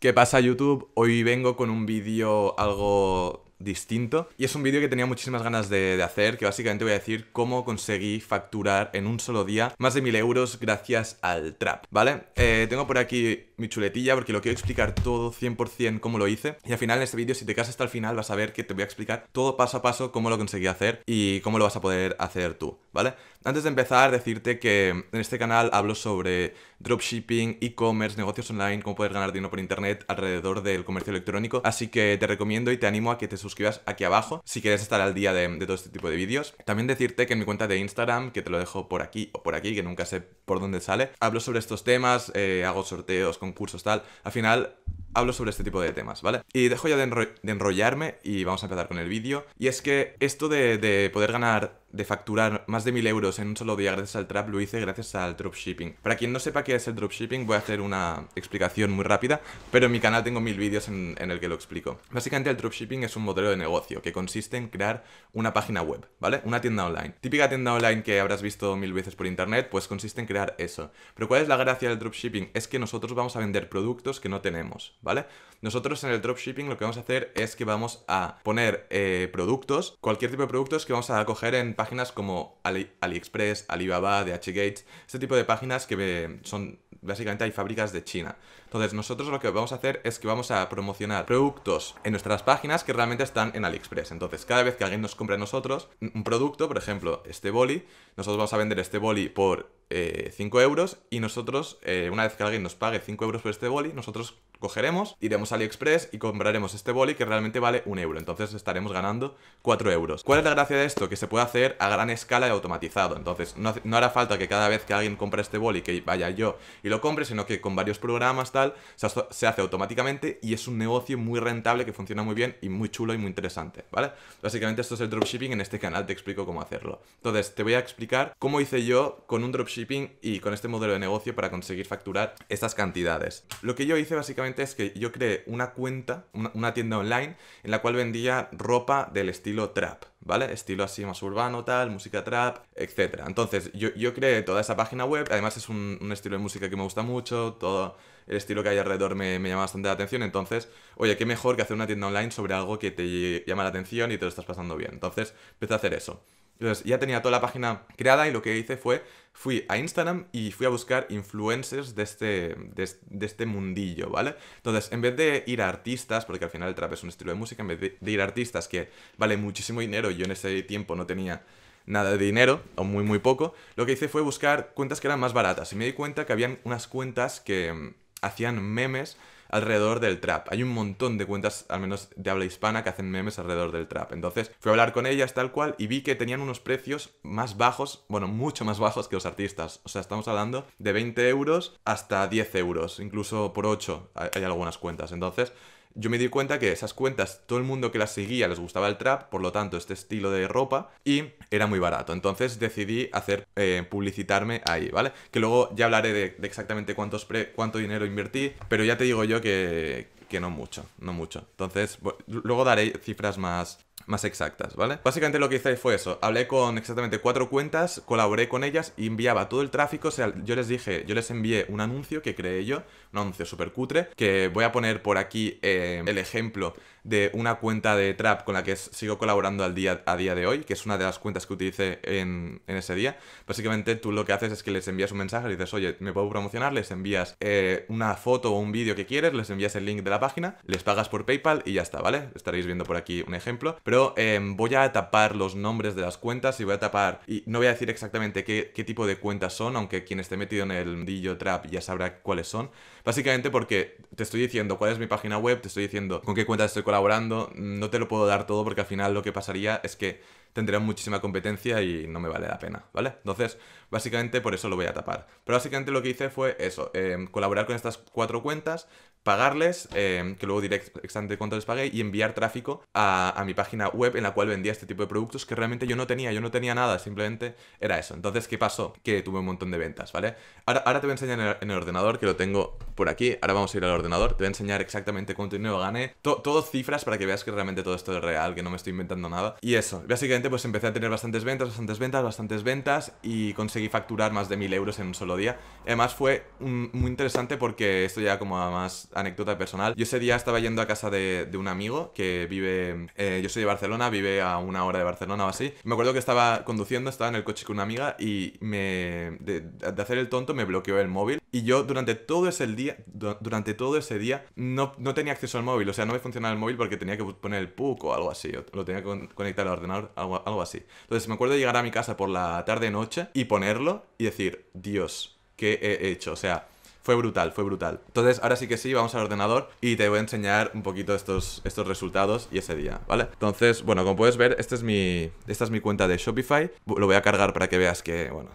¿Qué pasa YouTube? Hoy vengo con un vídeo algo distinto. Y es un vídeo que tenía muchísimas ganas de, hacer, que básicamente voy a decir cómo conseguí facturar en un solo día más de 1000 euros gracias al trap, ¿vale? Eh, tengo por aquí mi chuletilla porque lo quiero explicar todo 100% cómo lo hice. Y al final en este vídeo, si te quedas hasta el final, vas a ver que te voy a explicar todo paso a paso cómo lo conseguí hacer y cómo lo vas a poder hacer tú, ¿vale? Antes de empezar, decirte que en este canal hablo sobre dropshipping, e-commerce, negocios online, cómo poder ganar dinero por internet alrededor del comercio electrónico. Así que te recomiendo y te animo a que te suscribas suscribas aquí abajo si quieres estar al día de, todo este tipo de vídeos. También decirte que en mi cuenta de Instagram, que te lo dejo por aquí o por aquí, que nunca sé por dónde sale, hablo sobre estos temas, eh, hago sorteos, concursos, tal. Al final hablo sobre este tipo de temas, ¿vale? Y dejo ya de, enrollarme y vamos a empezar con el vídeo. Y es que esto de, poder ganar, de facturar más de 1000 euros en un solo día gracias al trap, lo hice gracias al dropshipping. Para quien no sepa qué es el dropshipping, voy a hacer una explicación muy rápida, pero en mi canal tengo mil vídeos en, en el que lo explico. Básicamente el dropshipping es un modelo de negocio que consiste en crear una página web, ¿vale? Una tienda online. Típica tienda online que habrás visto mil veces por internet, pues consiste en crear eso. Pero ¿cuál es la gracia del dropshipping? Es que nosotros vamos a vender productos que no tenemos. ¿vale? Nosotros en el dropshipping lo que vamos a hacer es que vamos a poner eh, productos, cualquier tipo de productos que vamos a coger en páginas como AliExpress, Alibaba, DHgate, este tipo de páginas que eh, son básicamente hay fábricas de China. Entonces nosotros lo que vamos a hacer es que vamos a promocionar productos en nuestras páginas que realmente están en AliExpress. Entonces cada vez que alguien nos compre a nosotros un producto, por ejemplo este boli, nosotros vamos a vender este boli por 5 eh, euros y nosotros, eh, una vez que alguien nos pague 5 euros por este boli, nosotros cogeremos, iremos a AliExpress y compraremos este boli que realmente vale un euro. Entonces estaremos ganando 4 euros. ¿Cuál es la gracia de esto? Que se puede hacer a gran escala y automatizado. Entonces no, no hará falta que cada vez que alguien compre este boli que vaya yo y lo compre, sino que con varios programas se, hace automáticamente y es un negocio muy rentable que funciona muy bien y muy chulo y muy interesante, ¿vale? Básicamente esto es el dropshipping, en este canal te explico cómo hacerlo. Entonces, te voy a explicar cómo hice yo con un dropshipping y con este modelo de negocio para conseguir facturar estas cantidades. Lo que yo hice básicamente es que yo creé una cuenta, una, tienda online en la cual vendía ropa del estilo trap, ¿vale? Estilo así más urbano, tal, música trap, etc. Entonces, yo, creé toda esa página web, además es un, un estilo de música que me gusta mucho, todo el estilo que hay alrededor me, me llama bastante la atención. Entonces, oye, qué mejor que hacer una tienda online sobre algo que te llama la atención y te lo estás pasando bien. Entonces, empecé a hacer eso. Entonces ya tenía toda la página creada y lo que hice fue, fui a Instagram y fui a buscar influencers de este, de, este mundillo, ¿vale? Entonces, en vez de ir a artistas, porque al final el trap es un estilo de música, en vez de, ir a artistas que vale muchísimo dinero, y yo en ese tiempo no tenía nada de dinero, o muy muy poco, lo que hice fue buscar cuentas que eran más baratas y me di cuenta que habían unas cuentas que hacían memes alrededor del trap. Hay un montón de cuentas, al menos de habla hispana, que hacen memes alrededor del trap. Entonces fui a hablar con ellas tal cual y vi que tenían unos precios más bajos, bueno, mucho más bajos que los artistas. O sea, estamos hablando de 20 euros hasta 10 euros, incluso por 8 hay algunas cuentas. Entonces yo me di cuenta que esas cuentas, todo el mundo que las seguía les gustaba el trap, por lo tanto, este estilo de ropa, y era muy barato. Entonces decidí hacer eh, publicitarme ahí, ¿vale? Que luego ya hablaré de, exactamente cuántos cuánto dinero invertí, pero ya te digo yo que, que no mucho, no mucho. Entonces, luego daré cifras más, más exactas, ¿vale? Básicamente lo que hice fue eso, hablé con exactamente cuatro cuentas, colaboré con ellas y enviaba todo el tráfico, o sea, yo les dije, yo les envié un anuncio que creé yo, un anuncio súper cutre, que voy a poner por aquí eh, el ejemplo de una cuenta de Trap con la que sigo colaborando al día, a día de hoy, que es una de las cuentas que utilicé en, ese día. Básicamente tú lo que haces es que les envías un mensaje, y dices, oye, ¿me puedo promocionar? Les envías eh, una foto o un vídeo que quieres, les envías el link de la página, les pagas por PayPal y ya está, ¿vale? Estaréis viendo por aquí un ejemplo pero em, voy a tapar los nombres de las cuentas y voy a tapar, y no voy a decir exactamente qué, tipo de cuentas son, aunque quien esté metido en el Dillo trap ya sabrá cuáles son, básicamente porque te estoy diciendo cuál es mi página web, te estoy diciendo con qué cuentas estoy colaborando, no te lo puedo dar todo porque al final lo que pasaría es que tendría muchísima competencia y no me vale la pena, ¿vale? Entonces, básicamente por eso lo voy a tapar. Pero básicamente lo que hice fue eso, em, colaborar con estas cuatro cuentas pagarles, eh, que luego diré exactamente cuánto les pagué, y enviar tráfico a, mi página web en la cual vendía este tipo de productos que realmente yo no tenía, yo no tenía nada, simplemente era eso. Entonces, ¿qué pasó? Que tuve un montón de ventas, ¿vale? Ahora, ahora te voy a enseñar en el, ordenador, que lo tengo por aquí, ahora vamos a ir al ordenador, te voy a enseñar exactamente cuánto dinero gané, todo cifras para que veas que realmente todo esto es real, que no me estoy inventando nada. Y eso, básicamente pues empecé a tener bastantes ventas, bastantes ventas, bastantes ventas, y conseguí facturar más de mil euros en un solo día. Además fue muy interesante porque esto ya como además más anécdota personal. Yo ese día estaba yendo a casa de, un amigo que vive, eh, yo soy de Barcelona, vive a una hora de Barcelona o así. Me acuerdo que estaba conduciendo, estaba en el coche con una amiga y me, de, hacer el tonto me bloqueó el móvil. Y yo durante todo ese día, durante todo ese día, no, no tenía acceso al móvil. O sea, no me funcionaba el móvil porque tenía que poner el PUC o algo así. lo tenía que conectar al ordenador, algo, algo así. Entonces me acuerdo de llegar a mi casa por la tarde-noche y ponerlo y decir, Dios, ¿qué he hecho? O sea, fue brutal, fue brutal. Entonces, ahora sí que sí, vamos al ordenador y te voy a enseñar un poquito estos, estos resultados y ese día, ¿vale? Entonces, bueno, como puedes ver, este es mi, esta es mi cuenta de Shopify. Lo voy a cargar para que veas que, bueno,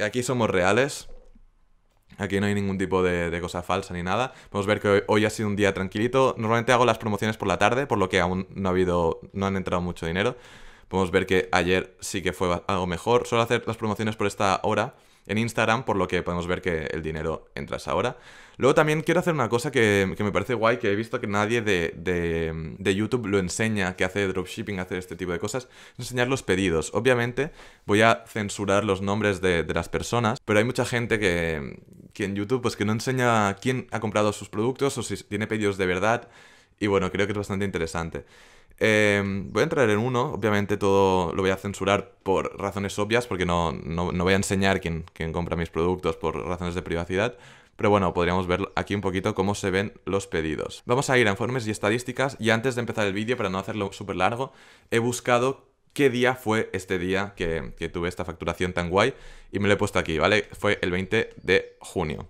aquí somos reales. Aquí no hay ningún tipo de, cosa falsa ni nada. Podemos ver que hoy, ha sido un día tranquilito. Normalmente hago las promociones por la tarde, por lo que aún no ha habido, no han entrado mucho dinero. Podemos ver que ayer sí que fue algo mejor. Solo hacer las promociones por esta hora en Instagram, por lo que podemos ver que el dinero entras ahora. Luego también quiero hacer una cosa que, que me parece guay, que he visto que nadie de, de, YouTube lo enseña, que hace dropshipping, hacer este tipo de cosas, enseñar los pedidos. Obviamente voy a censurar los nombres de, de las personas, pero hay mucha gente que, que en YouTube pues que no enseña quién ha comprado sus productos o si tiene pedidos de verdad. Y bueno, creo que es bastante interesante. Em, voy a entrar en uno, obviamente todo lo voy a censurar por razones obvias, porque no, voy a enseñar quién, compra mis productos por razones de privacidad. Pero bueno, podríamos ver aquí un poquito cómo se ven los pedidos. Vamos a ir a informes y estadísticas y antes de empezar el vídeo, para no hacerlo súper largo, he buscado qué día fue este día que, que tuve esta facturación tan guay y me lo he puesto aquí, ¿vale? Fue el 20 de junio.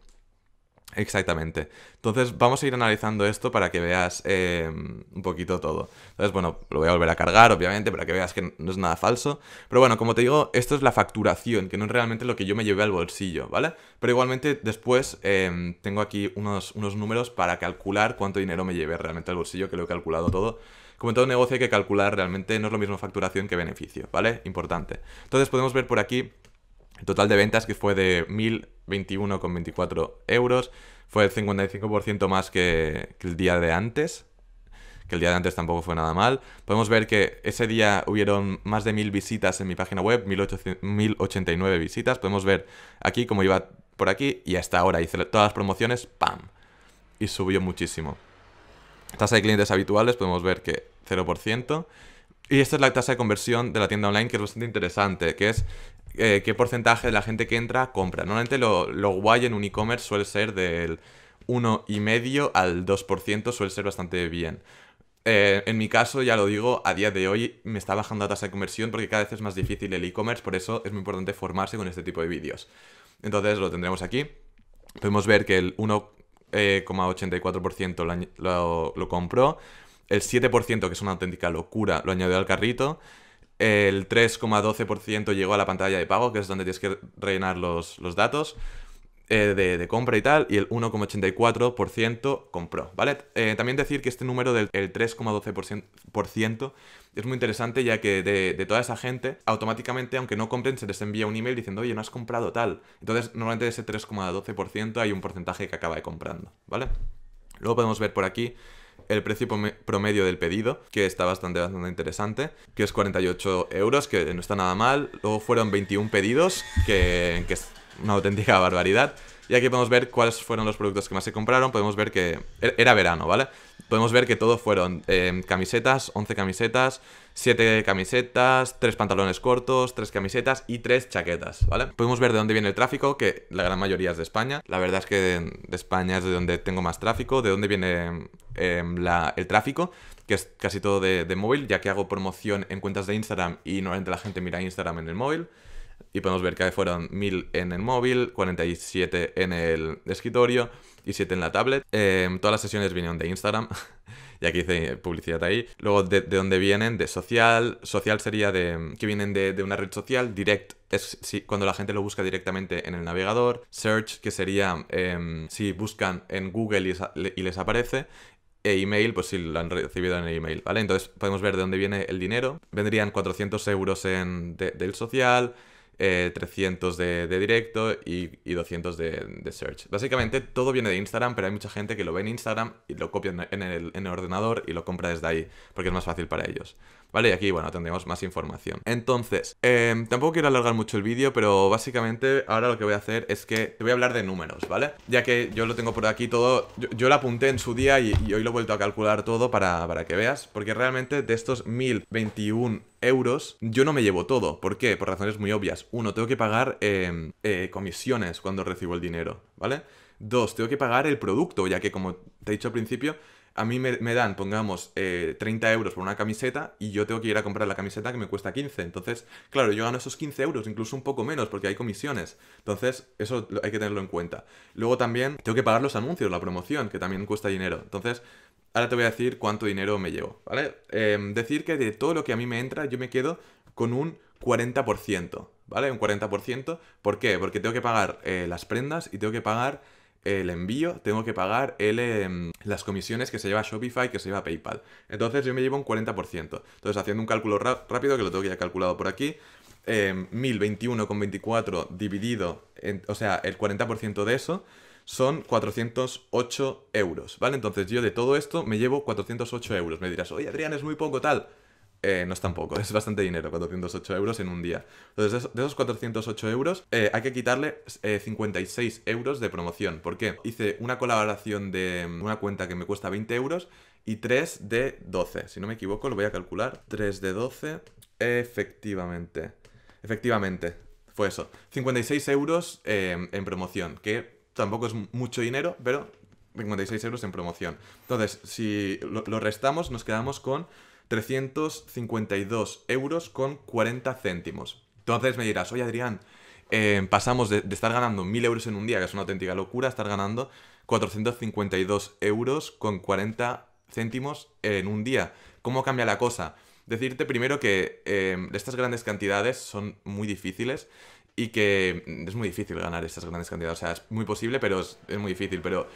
Exactamente. Entonces vamos a ir analizando esto para que veas eh, un poquito todo. Entonces, bueno, lo voy a volver a cargar, obviamente, para que veas que no es nada falso. Pero bueno, como te digo, esto es la facturación, que no es realmente lo que yo me llevé al bolsillo, ¿vale? Pero igualmente después em, tengo aquí unos, unos números para calcular cuánto dinero me llevé realmente al bolsillo, que lo he calculado todo. Como en todo negocio hay que calcular realmente, no es lo mismo facturación que beneficio, ¿vale? Importante. Entonces podemos ver por aquí el total de ventas que fue de 1.021,24 euros fue el 55% más que, el día de antes, que el día de antes tampoco fue nada mal. Podemos ver que ese día hubieron más de 1.000 visitas en mi página web, 1089 visitas. Podemos ver aquí cómo iba por aquí y hasta ahora hice todas las promociones, ¡pam! Y subió muchísimo. Tasa de clientes habituales, podemos ver que 0%. Y esta es la tasa de conversión de la tienda online, que es bastante interesante, que es eh, qué porcentaje de la gente que entra compra. Normalmente lo, guay en un e-commerce suele ser del 1,5 al 2%, suele ser bastante bien. Eh, en mi caso, ya lo digo, a día de hoy me está bajando la tasa de conversión porque cada vez es más difícil el e-commerce, por eso es muy importante formarse con este tipo de vídeos. Entonces lo tendremos aquí. Podemos ver que el 1,84% eh, lo, lo compró, el 7%, que es una auténtica locura, lo añadió al carrito, el 3,12% llegó a la pantalla de pago, que es donde tienes que rellenar los, los datos eh, de, compra y tal, y el 1,84% compró, ¿vale? Eh, también decir que este número del 3,12% es muy interesante ya que de, de, toda esa gente, automáticamente, aunque no compren, se les envía un email diciendo, oye, no has comprado tal. Entonces, normalmente de ese 3,12% hay un porcentaje que acaba de comprando, ¿vale? Luego podemos ver por aquí el precio promedio del pedido, que está bastante, interesante, que es 48 euros, que no está nada mal. Luego fueron 21 pedidos, que, que es una auténtica barbaridad. Y aquí podemos ver cuáles fueron los productos que más se compraron. Podemos ver que e-, era verano, ¿vale? podemos ver que todo fueron em, camisetas, 11 camisetas, 7 camisetas, 3 pantalones cortos, 3 camisetas y 3 chaquetas, ¿vale? Podemos ver de dónde viene el tráfico, que la gran mayoría es de España. La verdad es que de España es de donde tengo más tráfico, de dónde viene em, el tráfico que es casi todo de móvil, ya que hago promoción en cuentas de Instagram y normalmente la gente mira Instagram en el móvil y podemos ver que fueron 1000 en el móvil, 47 en el escritorio y 7 en la tablet. Em, todas las sesiones vinieron de Instagram, y aquí dice publicidad ahí. Luego, de, dónde vienen, de social, social sería de que vienen de, una red social, direct es cuando la gente lo busca directamente en el navegador, search que sería em, si buscan en Google y, les aparece, e email, pues si lo han recibido en el email, ¿vale? Entonces podemos ver de dónde viene el dinero. Vendrían 400 euros en del social, 300 eh, de, directo y, 200 de, search. Básicamente todo viene de Instagram, pero hay mucha gente que lo ve en Instagram y lo copia en el, en el ordenador y lo compra desde ahí, porque es más fácil para ellos. ¿vale? Y aquí, bueno, tendremos más información. Entonces, em, tampoco quiero alargar mucho el vídeo, pero básicamente ahora lo que voy a hacer es que te voy a hablar de números, ¿vale? Ya que yo lo tengo por aquí todo, yo, lo apunté en su día y, hoy lo he vuelto a calcular todo para, que veas, porque realmente de estos 1021 euros, yo no me llevo todo. ¿Por qué? Por razones muy obvias. Uno, tengo que pagar em, eh, comisiones cuando recibo el dinero, ¿vale? Dos, tengo que pagar el producto, ya que como te he dicho al principio, a mí me, dan, pongamos, 30 eh, euros por una camiseta y yo tengo que ir a comprar la camiseta que me cuesta 15. Entonces, claro, yo gano esos 15 euros, incluso un poco menos, porque hay comisiones. Entonces, eso hay que tenerlo en cuenta. Luego también tengo que pagar los anuncios, la promoción, que también cuesta dinero. Entonces, ahora te voy a decir cuánto dinero me llevo, ¿vale? Em, decir que de todo lo que a mí me entra, yo me quedo con un 40%, ¿vale? Un 40%. ¿Por qué? Porque tengo que pagar eh, las prendas y tengo que pagar el envío, tengo que pagar el, em, las comisiones que se lleva Shopify, que se lleva PayPal. Entonces yo me llevo un 40%. Entonces haciendo un cálculo rápido, que lo tengo ya calculado por aquí, em, con 1021,24 dividido, o sea, el 40% de eso son 408 euros, ¿vale? Entonces yo de todo esto me llevo 408 euros. Me dirás, oye Adrián, es muy poco tal. Eh, no es tampoco, es bastante dinero, 408 euros en un día. Entonces, de esos 408 euros, eh, hay que quitarle 56 eh, euros de promoción. ¿Por qué? Hice una colaboración de mm, una cuenta que me cuesta 20 euros y 3 de 12. Si no me equivoco, lo voy a calcular. 3 de 12, efectivamente. Efectivamente, fue eso. 56 euros en promoción, que tampoco es mucho dinero, pero 56 euros en promoción. Entonces, si lo restamos, nos quedamos con 352 euros con 40 céntimos. Entonces me dirás, oye Adrián, eh, pasamos de, estar ganando 1.000 euros en un día, que es una auténtica locura, a estar ganando 452 euros con 40 céntimos en un día. ¿Cómo cambia la cosa? Decirte primero que eh, estas grandes cantidades son muy difíciles y que es muy difícil ganar estas grandes cantidades. O sea, es muy posible, pero es, es muy difícil. Pero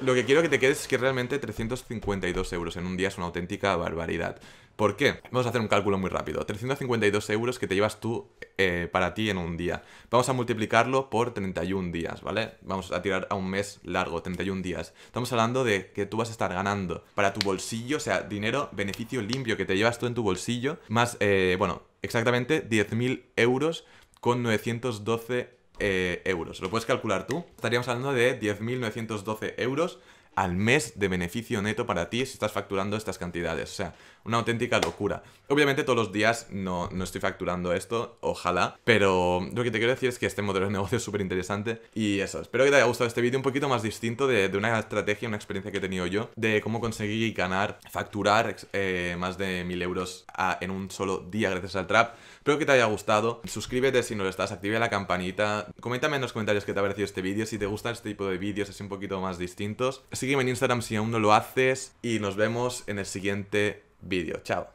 lo que quiero que te quedes es que realmente 352 euros en un día es una auténtica barbaridad. ¿Por qué? Vamos a hacer un cálculo muy rápido. 352 euros que te llevas tú eh, para ti en un día. Vamos a multiplicarlo por 31 días, ¿vale? Vamos a tirar a un mes largo, 31 días. Estamos hablando de que tú vas a estar ganando para tu bolsillo, o sea, dinero, beneficio limpio que te llevas tú en tu bolsillo, más, eh, bueno, exactamente 10.000 euros con 912 eh, euros. ¿Lo puedes calcular tú? Estaríamos hablando de 10.912 euros al mes de beneficio neto para ti si estás facturando estas cantidades. O sea, una auténtica locura. Obviamente todos los días no, estoy facturando esto, ojalá, pero lo que te quiero decir es que este modelo de negocio es súper interesante y eso. Espero que te haya gustado este vídeo un poquito más distinto de, una estrategia, una experiencia que he tenido yo, de cómo y ganar, facturar eh, más de mil euros en un solo día gracias al trap. Espero que te haya gustado. Suscríbete si no lo estás, activa la campanita. Coméntame en los comentarios qué te ha parecido este vídeo, si te gustan este tipo de vídeos así un poquito más distintos. así Sígueme en Instagram si aún no lo haces y nos vemos en el siguiente vídeo. Chao.